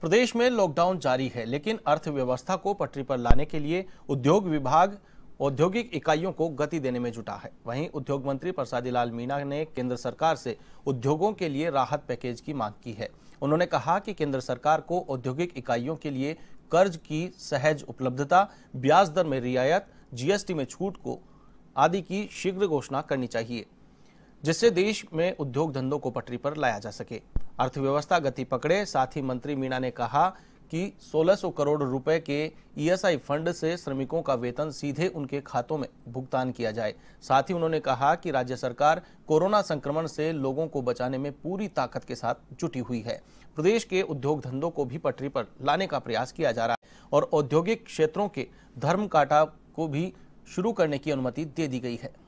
प्रदेश में लॉकडाउन जारी है लेकिन अर्थव्यवस्था को पटरी पर लाने के लिए उद्योग विभाग औद्योगिक इकाइयों को गति देने में जुटा है वहीं उद्योग मंत्री प्रसादी लाल मीणा ने केंद्र सरकार से उद्योगों के लिए राहत पैकेज की मांग की है उन्होंने कहा कि केंद्र सरकार को औद्योगिक इकाइयों के लिए कर्ज की सहज उपलब्धता ब्याज दर में रियायत जीएसटी में छूट को आदि की शीघ्र घोषणा करनी चाहिए जिससे देश में उद्योग धंधों को पटरी पर लाया जा सके अर्थव्यवस्था गति पकड़े साथ ही मंत्री मीणा ने कहा कि 1600 करोड़ रुपए के ईएसआई e फंड से श्रमिकों का वेतन सीधे उनके खातों में भुगतान किया जाए साथ ही उन्होंने कहा कि राज्य सरकार कोरोना संक्रमण से लोगों को बचाने में पूरी ताकत के साथ जुटी हुई है प्रदेश के उद्योग धंधों को भी पटरी पर लाने का प्रयास किया जा रहा है और औद्योगिक क्षेत्रों के धर्म काटा को भी शुरू करने की अनुमति दे दी गई है